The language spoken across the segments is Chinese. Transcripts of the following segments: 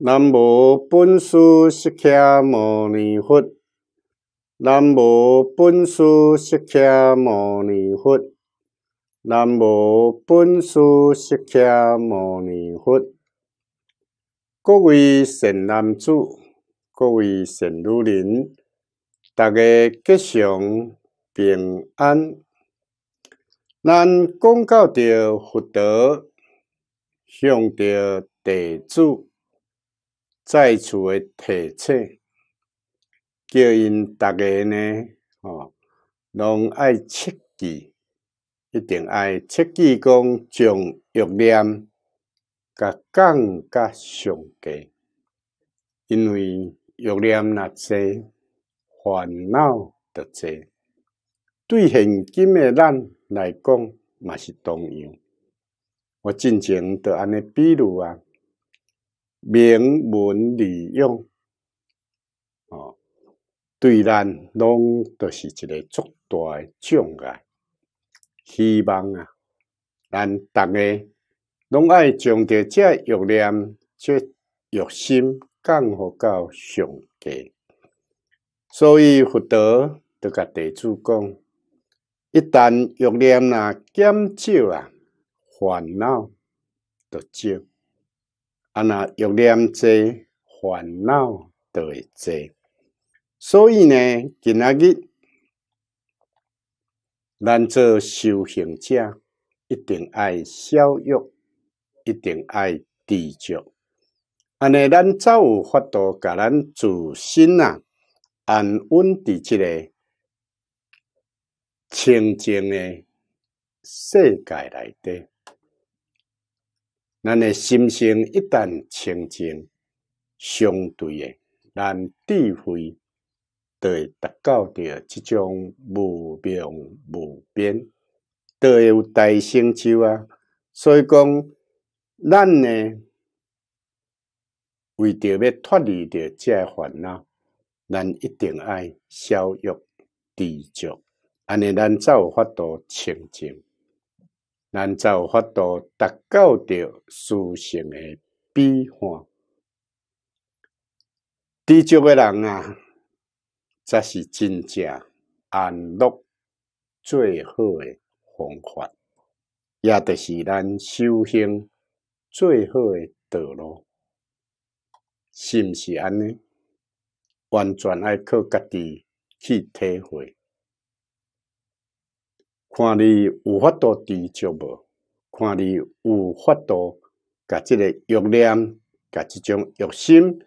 南无本师释迦牟尼佛，南无本师释迦牟尼佛，南无本师释迦牟尼佛。各位善男子，各位善女人，大家吉祥平安。咱讲到着佛德，向着地主。在厝诶提醒，叫因逐个呢，吼，拢爱切记，一定爱切记讲将欲念，甲降甲上低，因为欲念若侪，烦恼著侪。对现今诶咱来讲，嘛是同样。我进前著安尼，比如啊。名闻利用啊，对咱拢都是一个足大诶障碍、希望啊。咱逐个拢爱将着这欲念、这欲心，降服到上界。所以佛陀都甲弟子讲：一旦欲念啊减少啊，烦恼就少。啊，那欲念侪，烦恼都会侪，所以呢，今仔日咱做修行者，一定爱消欲，一定爱知足。安尼，咱才有法度甲咱自身呐，安稳伫即个清净诶世界内底。咱诶，心性一旦清净，相对诶，咱智慧会达到着一种无明无变，就会有大成就啊。所以讲，咱呢为着要脱离掉这烦恼，咱一定爱消欲知足，安尼咱才有法度清净。咱才有法度达到着殊胜诶彼岸，知足诶人啊，则是真正安乐最好诶方法，也著是咱修行最好诶道路。是毋是安尼？完全要靠家己去体会。看你有法度持足无，看你有法度，甲即个欲念，甲即种欲心，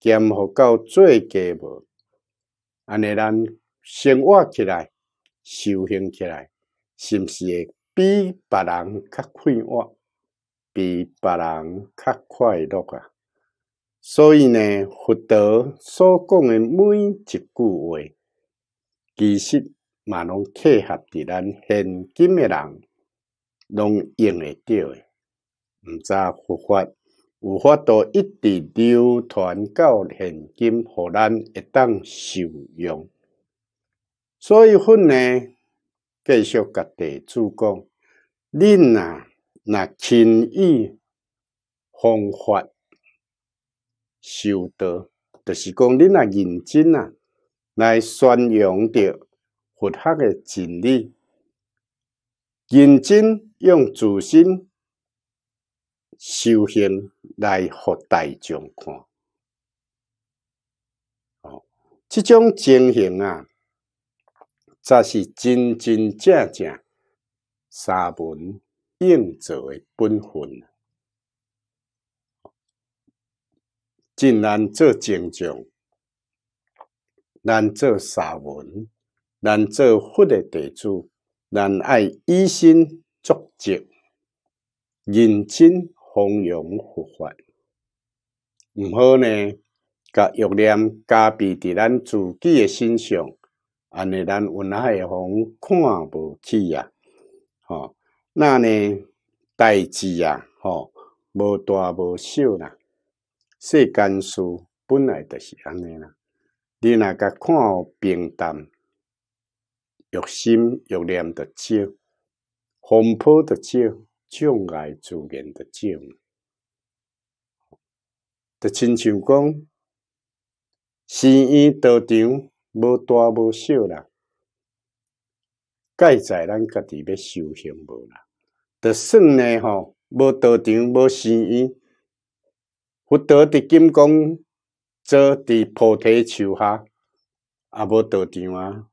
减互到最低无，安尼咱生活起来，修行起来，是毋是会比别人较快活，比别人较快乐啊？所以呢，佛陀所讲的每一句话，其实。嘛，拢契合伫咱现今诶人，拢用会着诶，毋知佛法，有法度一直流传到现今，互咱会当受用？所以粉呢，继续甲地主讲，恁啊，若轻易方法修道，就是讲恁若认真啊，来宣扬着。佛学的真理，认真用自身修行来互大众看，哦，种情形啊，则是真真正正三文应做的本分。竟然做正常，难做三文。咱做佛的地主，咱爱以身作则，认真弘扬佛法，毋好呢，甲欲念加被伫咱自己的身上，安尼咱有哪会互看不起啊？吼，那呢，代志啊，吼，无大无小啦，世间事本来著是安尼啦，你若甲看平淡。欲心、欲念的少，风泼的少，障碍自然的少。就亲像讲寺院道场无大无小啦，盖在咱家己要修行无啦。就算呢吼，无道场无寺院，佛德伫金光坐伫菩提树下，也无道场啊。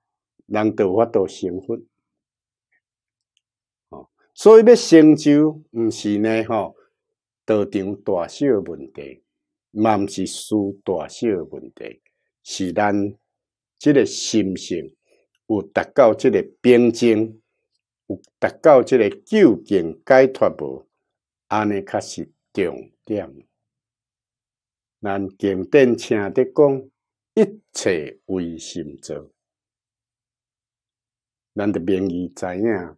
难得获得幸福哦，所以要成就，毋是呢吼，道场大小问题，嘛毋是输大小问题，是咱即个心性有达到即个边境，有达到即个究竟解脱无，安尼才是重点。咱经典请的讲，一切为心者。咱著容义知影，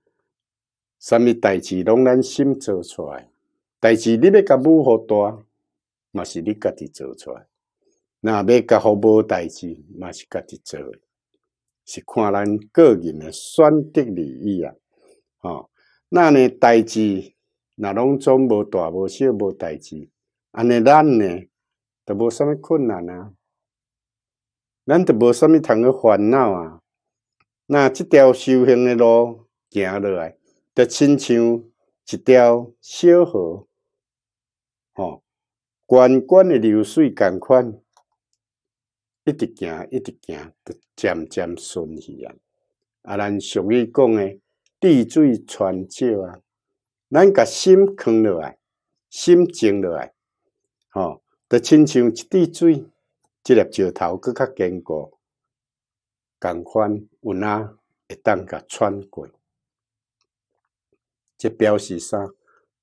什么代志拢咱心做出来。代志你要甲母好大，嘛是你家己做出来；那要甲好无代志，嘛是家己做。是看咱个人的选择利益啊！哦，那呢代志，那拢总无大无小无代志，安尼咱呢，都无什么困难啊！咱都无什么通去烦恼啊！那即条修行诶路行落来，著亲像一条小河，吼，涓涓诶流水共款，一直行一直行，著渐渐顺去啊。啊，咱俗语讲诶，滴水穿石”啊，咱甲心藏落来，心静落来，吼，著亲像一滴水，一粒石头，更较坚固。同款有哪会当甲穿过？即表示啥？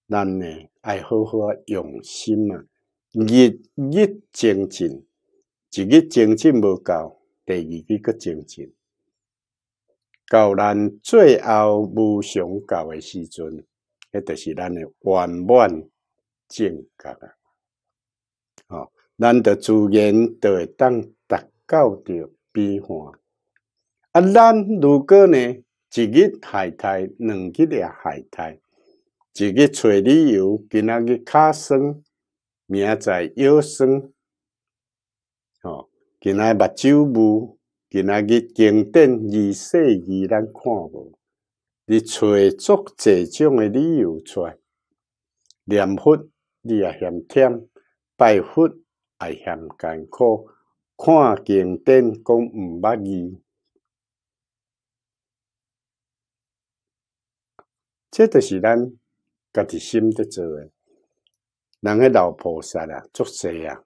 咱呢爱好好用心啊，日日精进，一日精进无够，第二日佫精进，到咱最后无想到诶时阵，迄著是咱诶圆满境界啊！哦，咱著自然就会当达到着彼项。啊，咱如果呢，一日海苔两日也海苔，一日找理由，今仔日卡酸，明载腰酸，吼，今仔日目睭雾，今仔日经典二世二，咱看无，你找足侪种诶理由出来，念佛你也嫌忝，拜佛也嫌艰苦，看经典讲毋捌字。这都是咱家己心在做诶。人迄老菩萨啊，祖师啊，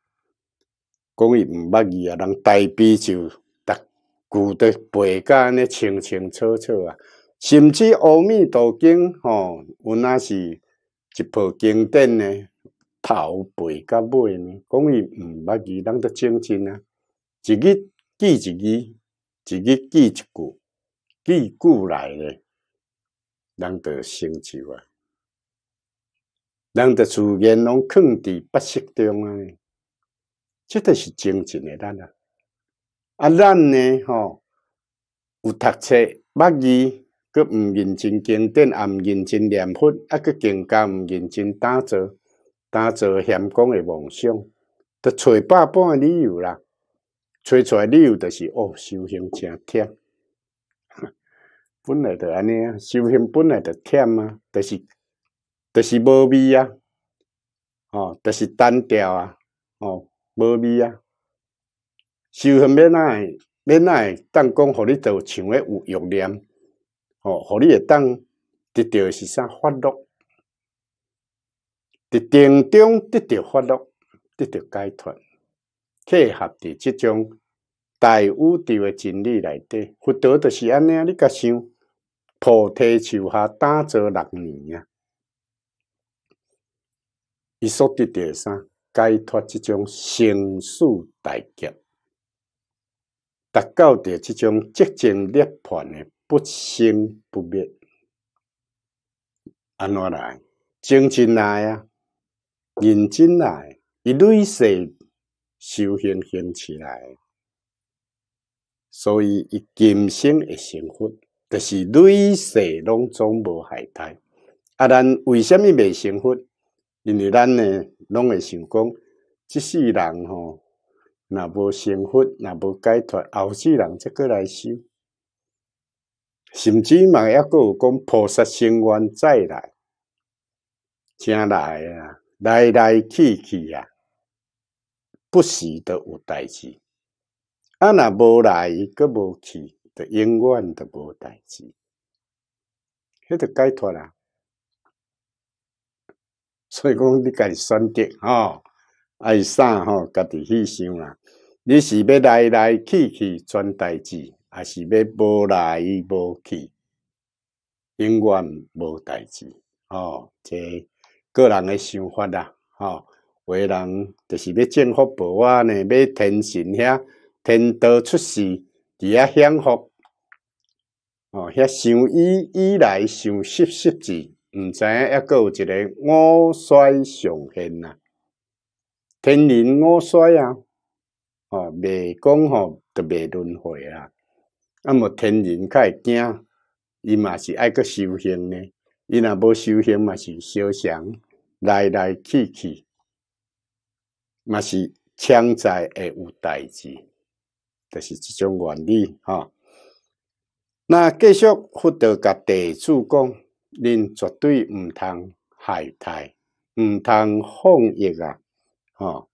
讲伊毋捌伊啊，人代笔就逐句得背甲安尼清清楚楚啊。甚至《阿弥陀经》吼，阮哪是一部经典呢？头背甲尾呢？讲伊毋捌伊，人都认真啊，一日记一日，一日记一句，记久来咧。人的成就啊，人的自然拢肯伫不适当啊，这著是精正诶咱啊。啊，咱呢吼，有读册、捌字，佮毋认真经典，也毋认真念佛，啊，佮更加毋认真打坐、打坐闲讲诶梦想，都吹百般理由啦，找出来理由就是哦，修行诚忝。本来就安尼啊，修行本来就忝啊，就是就是无味啊，哦，就是单调啊，哦，无味啊。修行要会要怎会当讲互你做像个有欲念，哦，互你当得到是啥法落？得定中得到法落，得到解脱，契合伫即种大宇宙诶真理内底，佛陀就是安尼啊，你甲想。菩提树下打坐六年啊，伊所得第三，解脱这种生死大劫，达到着这种寂静涅槃的不生不灭，安怎来？精进来啊，认真来，一类世修行修起来，所以伊今生的幸福。就是镭细拢总无害大，啊！咱为虾米未幸福？因为咱呢拢会想讲，即世人吼，若无幸福，若无解脱，后世人则过来修，甚至嘛抑佫有讲菩萨生愿再来，正来啊，来来去去啊，不时都有代志。啊，若无来，佫无去。就永远都无代志，迄就解脱啦。所以讲，你家己选择吼，爱啥吼，家己去想啦。你是要来来去去转代志，还是要无来无去？永远无代志哦。即个人诶想法啦，吼，有人就是要政府保安呢，要天神遐天道出世。伫遐享福，哦，遐想依依来想失失字，毋知影一有一个五衰上现啊，天人五衰啊，哦，未讲吼，就未轮回啊。啊，无天人较会惊，伊嘛是爱佮修行呢，伊若无修行嘛是小常来来去去，嘛是强在会有代志。就是这种原理哈。那继续福德甲地主讲，您绝对唔通害他，唔通放逸啊！哈，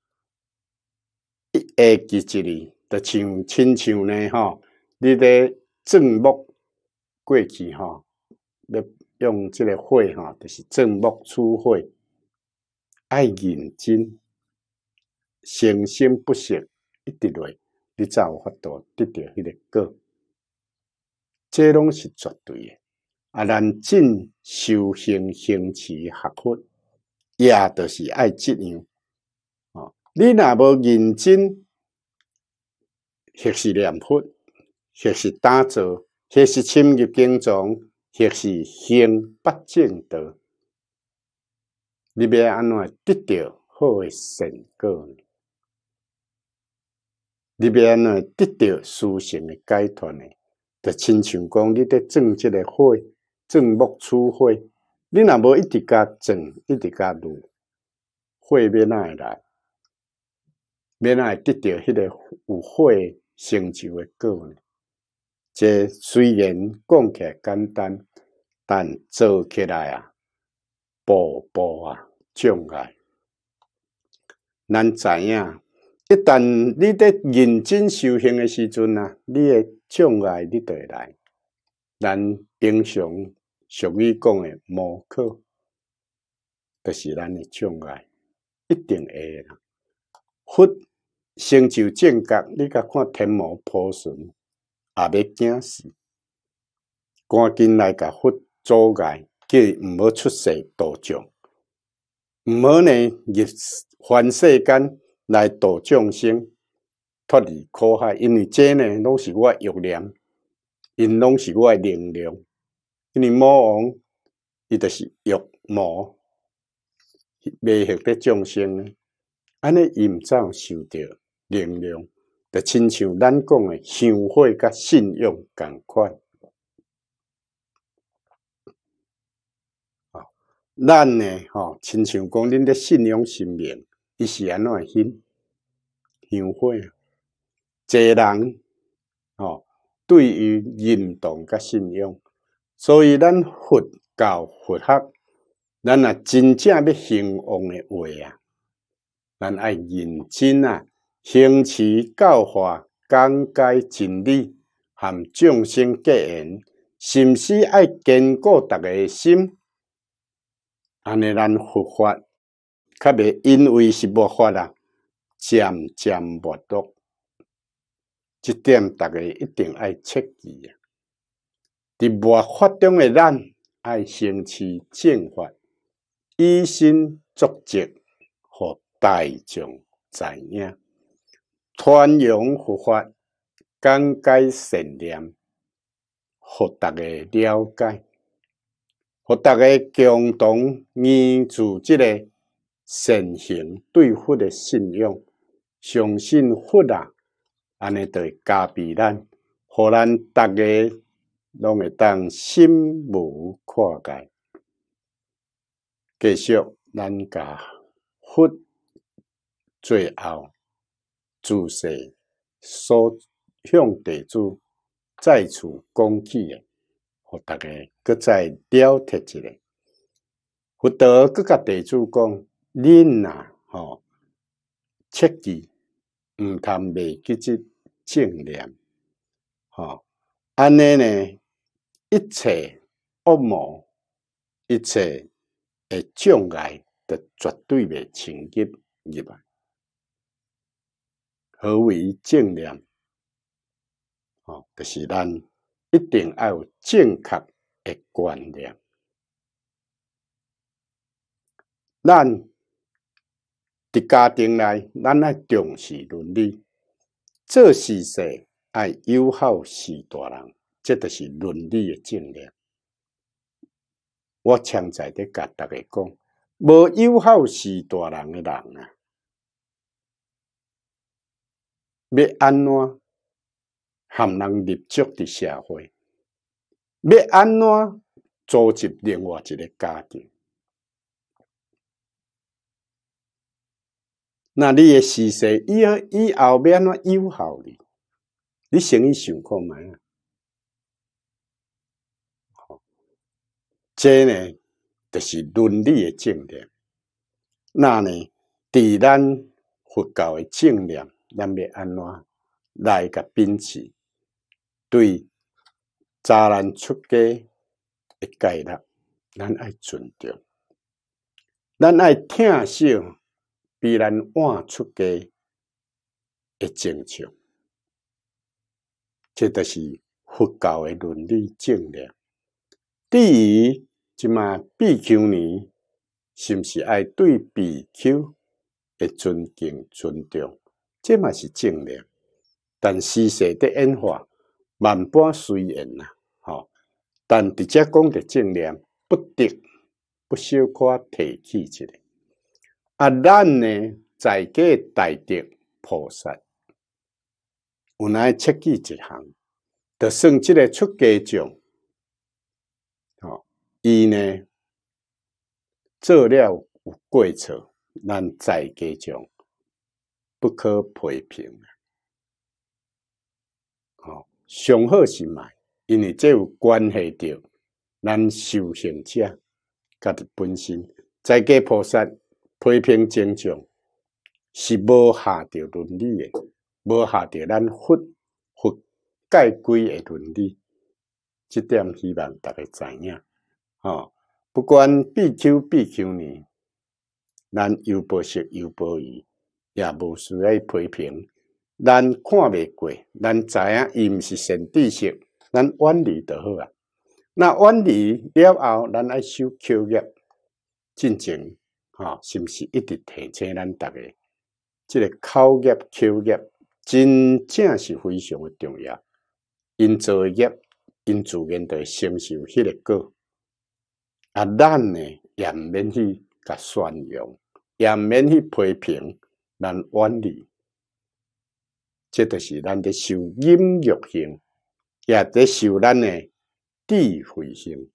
一而既之呢，就像亲像呢哈，你的正木过去哈，要用这个火哈，就是正木出火，爱认真，诚心不实，一点类。你才有法度得到迄个果，这拢是绝对诶。啊，咱进修行兴持、学佛，也著是爱这样。啊，你若无认真学习念佛，学习打坐，学习深入经藏，学习行不正道。你要安怎得到好诶成果？里面呢，得到殊胜的解脱呢，就亲像讲，你伫种即个火，种木取火，你若无一直甲种，一直甲入，火要哪会来？要哪会得到迄个有花成就的果？即虽然讲起来简单，但做起来啊，步步啊障碍，咱知影。一旦你伫认真修行诶时阵啊，你嘅障碍你会来，咱平常俗语讲诶，魔克，就是咱诶障碍，一定诶啦。佛成就正觉，你甲看天魔波旬也要惊死，赶紧来甲佛阻碍，计毋好出世道障，毋好呢日凡世间。来度众生脱离苦海，因为这呢拢是我诶力因拢是我诶能量。因为魔王伊著是欲魔，未获得众生呢，安尼伊毋则有受着能量，著亲像咱讲诶香火甲信用共款。咱呢吼，亲像讲恁咧信仰神明，伊是安怎心？幸会啊？侪人哦，对于认同甲信仰，所以咱佛教佛学，咱若真正要兴旺诶话啊，咱爱认真啊，兴持教化，讲解真理含众生格言，甚至爱坚固逐个心，安尼咱佛法。较袂因为是无法啊，渐渐无毒，即点大家一定爱切记啊！伫无法中诶，咱爱兴持正法，以身作则，互大众知影，传扬佛法，讲解信念，互大家了解，互大家共同依注这个。善行对佛的信仰，相信佛啊，安尼对加庇咱，互咱逐个拢会当心无挂碍。继续咱甲佛最后自细所向地主再次讲起诶，互逐个搁再雕刻一下，佛到搁甲地主讲。恁呐，吼彻底唔谈每一个正念，吼，安尼呢一切恶魔、一切的障碍，都绝对袂侵入入来。何为正念？吼，就是咱一定要正确的观念，咱伫家庭内，咱爱重视伦理，做事事爱友好，是大人，这著是伦理诶正念。我常在伫甲大家讲，无友好是大人诶人啊，要安怎含人立足伫社会？要安怎组织另外一个家庭？那你诶事实以后以后要安怎友好呢？你先去想看嘛。这呢，就是伦理诶正念。那呢，伫咱佛教诶正念，咱要安怎来甲秉持？对，杂人出家诶概律，咱爱尊重，咱爱疼惜。必然晚出家，一正常，这都是佛教的伦理正念。第一，即嘛比丘尼是毋是爱对比丘一尊敬尊重，这嘛是正念。但世事的演化万般随缘呐，好，但直接讲的正念不得不小可提起一下。啊，咱呢再给大定菩萨，有奈切记一行，得算即个出家众，好，伊呢做了有过错，咱再给众不可批评吼、上好是买，因为这有关系着咱修行者家的本身再给菩萨。批评精正，是无下着伦理诶，无下着咱佛佛界规诶伦理，即点希望大家知影。哦，不管比丘比丘呢，咱又不熟又不伊，也无需要批评。咱看未过，咱知影伊毋是神知识，咱远离就好啊。那远离了后，咱爱修 Q 业进正。啊，是不是一直提醒咱大家，这个口业、口业真正是非常诶重要。因诶业，因自面会承受迄个果。啊，咱呢也毋免去甲宣扬，也毋免去批评，咱远离。这著是咱伫受音乐性，也伫受咱诶智慧性，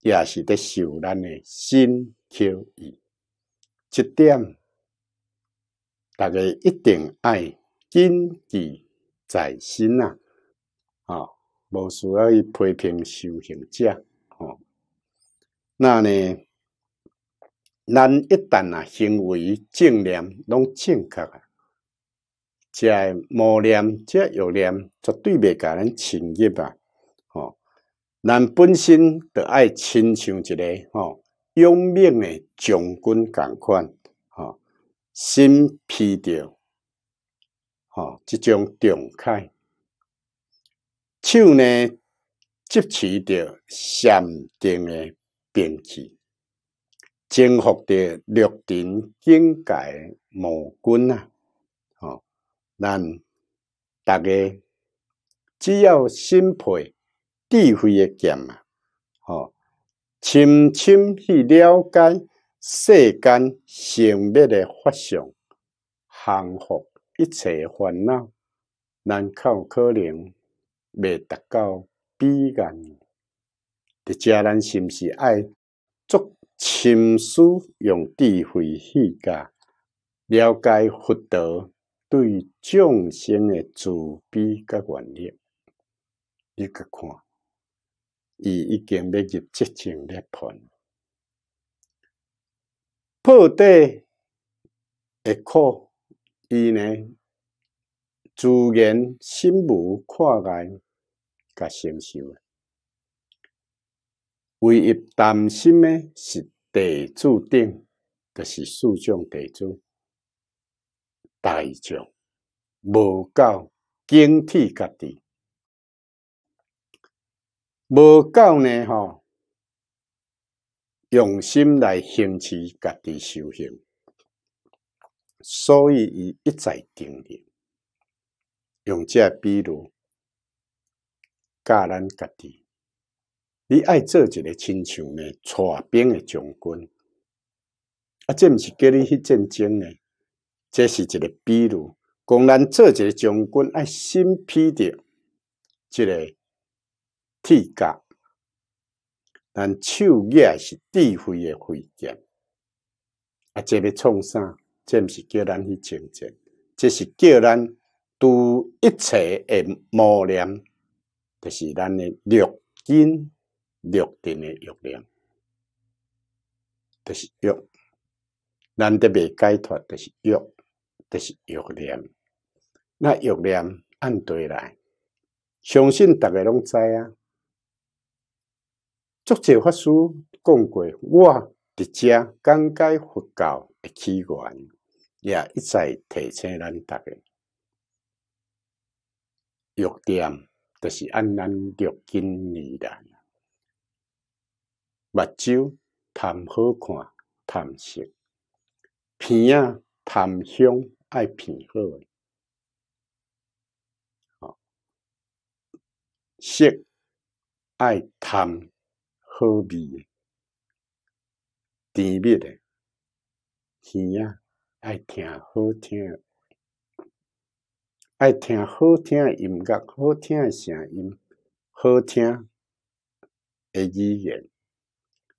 也是在受咱诶心。Q E，这点大家一定爱谨记在心啊！啊，无需要去批评修行者哦。那呢，咱一旦啊行为正念，拢正确啊，即磨练即欲念，绝对袂甲咱侵入啊！哦，咱本身都爱亲像一个哦。勇猛的将军，同款，哈，身披着，哈，即种重铠，手呢，执持着闪电的兵器，征服着绿等境界诶魔军啊，哈，咱逐个只要心披智慧的剑啊，哈。深深去了解世间生命的法相，降服一切烦恼，难靠可能未达到彼岸。伫遮，咱是毋是爱作深思，用智慧去甲了解佛陀对众生诶慈悲甲愿力？你去看。伊已经要入即种涅槃。破地的苦，伊呢自然心无挂碍，甲承受。唯一担心的是地主顶，就是四种地主，大将无够警惕，家己。无够呢，吼！用心来行持家己修行，所以伊一再叮咛。用这比如，教咱家己，你爱做一个亲像呢，带兵的将军，啊，这毋是叫你去战争呢？这是一个比如，讲咱做一个将军爱审批的，一个。体格，但手也是智慧诶慧剑。啊，这边创啥？这是叫咱去清净，这是叫咱拄一切诶磨练，就是咱诶六根、六定诶六念，就是欲。咱得未解脱，就是欲，就是欲念。那欲念按对来，相信大家拢知影。作者法师讲过，我伫遮讲解佛教的起源，也一再提醒咱大家，药点著是按咱肉而来，目睭贪好看，贪色，鼻啊贪香，爱鼻好，好色爱贪好味，甜蜜的，耳仔，爱听好听，爱听好听的音乐，好听的声音，好听的语言，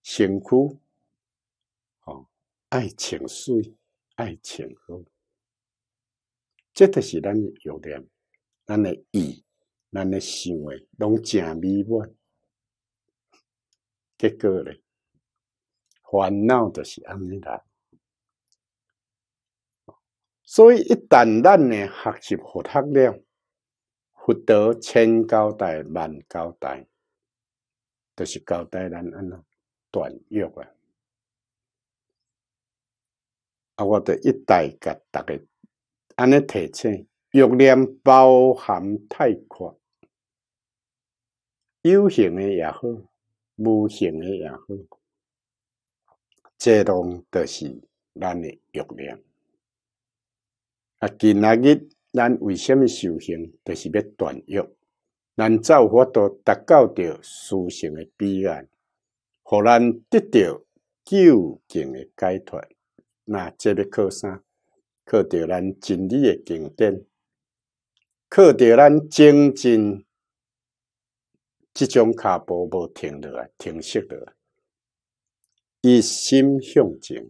身躯哦，爱情水，爱情河，这都是咱优点，咱的意，咱的行为，拢正美满。结果咧，烦恼就是安尼啦。所以一旦咱诶学习学了，获得千交代万交代，就是交代咱安啦，断欲啊。啊，我哋一代甲逐个安尼提醒，欲念包含太宽，有形诶也好。无形诶也好，这拢都是咱诶欲念。啊，今仔日咱为虾米修行，就是欲断欲，咱有法都达到着思想诶彼岸，互咱得到究竟诶解脱。那这要靠啥？靠着咱真理诶经典，靠着咱精进。即种骹步无停落来，停息落来，一心向前，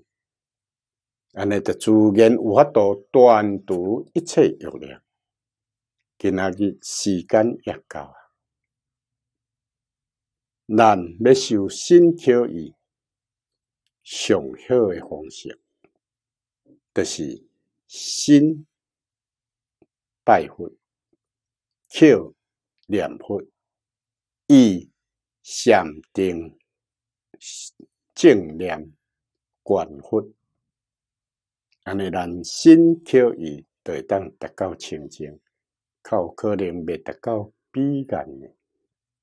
安尼著自然有法度断除一切欲念。今仔日时间也到啊，人要修心，要以上好诶方式，就是心拜佛、求念佛。以禅定正念观佛，安尼咱心可以会当达到清净，较有可能未达到彼岸的。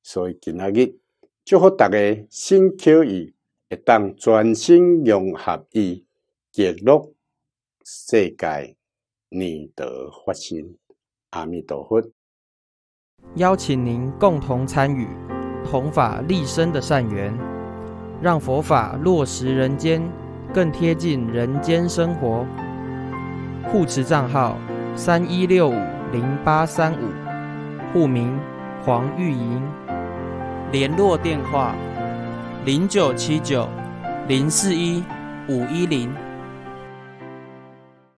所以今仔日，祝福大家心口意，当全心融合意，极乐世界，念得发心，阿弥陀佛。邀请您共同参与同法立身的善缘，让佛法落实人间，更贴近人间生活。护持账号三一六五零八三五，户名黄玉莹，联络电话零九七九零四一五一零。